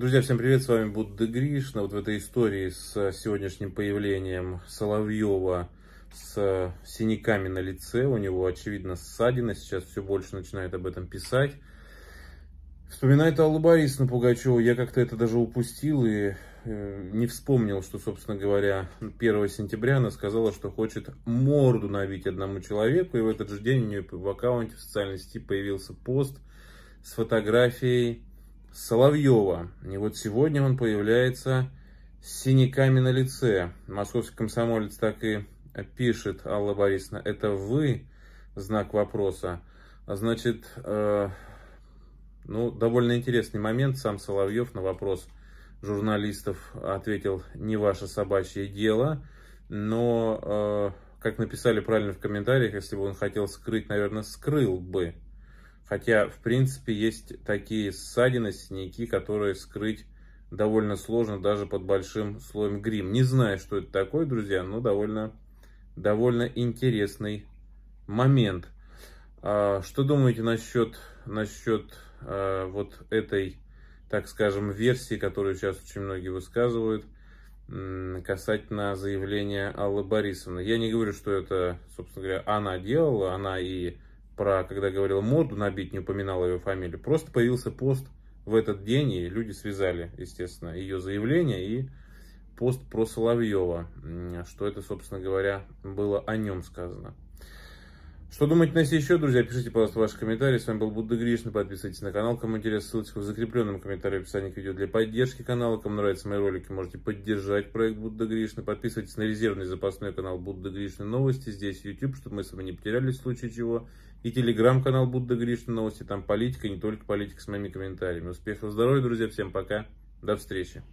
Друзья, всем привет, с вами Будда Гришна. Вот в этой истории с сегодняшним появлением Соловьева с синяками на лице, у него, очевидно, ссадина, сейчас все больше начинает об этом писать. Вспоминает Аллу Борисовну Пугачеву, я как-то это даже упустил и э, не вспомнил, что, собственно говоря, 1 сентября она сказала, что хочет морду навить одному человеку, и в этот же день у нее в аккаунте в социальной сети появился пост с фотографией Соловьева. И вот сегодня он появляется с синяками на лице. Московский комсомолец так и пишет, Алла Борисовна, это вы? Знак вопроса. Значит, э, ну, довольно интересный момент. Сам Соловьев на вопрос журналистов ответил, не ваше собачье дело. Но, э, как написали правильно в комментариях, если бы он хотел скрыть, наверное, скрыл бы. Хотя, в принципе, есть такие ссадины, синяки, которые скрыть довольно сложно даже под большим слоем грим. Не знаю, что это такое, друзья, но довольно, довольно интересный момент. А, что думаете насчет, насчет а, вот этой, так скажем, версии, которую сейчас очень многие высказывают, касательно заявления Аллы Борисовны? Я не говорю, что это, собственно говоря, она делала, она и про, когда говорил морду набить, не упоминал ее фамилию. Просто появился пост в этот день, и люди связали, естественно, ее заявление и пост про Соловьева, что это, собственно говоря, было о нем сказано. Что думаете на сей счет, друзья? Пишите, пожалуйста, ваши комментарии. С вами был Будда Гришна. Подписывайтесь на канал, кому интересно. Ссылочка в закрепленном комментарии в описании к видео для поддержки канала. Кому нравятся мои ролики, можете поддержать проект Будда Гришна. Подписывайтесь на резервный запасной канал Будда Гришна Новости. Здесь YouTube, чтобы мы с вами не потерялись в случае чего. И телеграм-канал Будда Гришна Новости. Там политика, не только политика с моими комментариями. Успехов, здоровья, друзья. Всем пока. До встречи.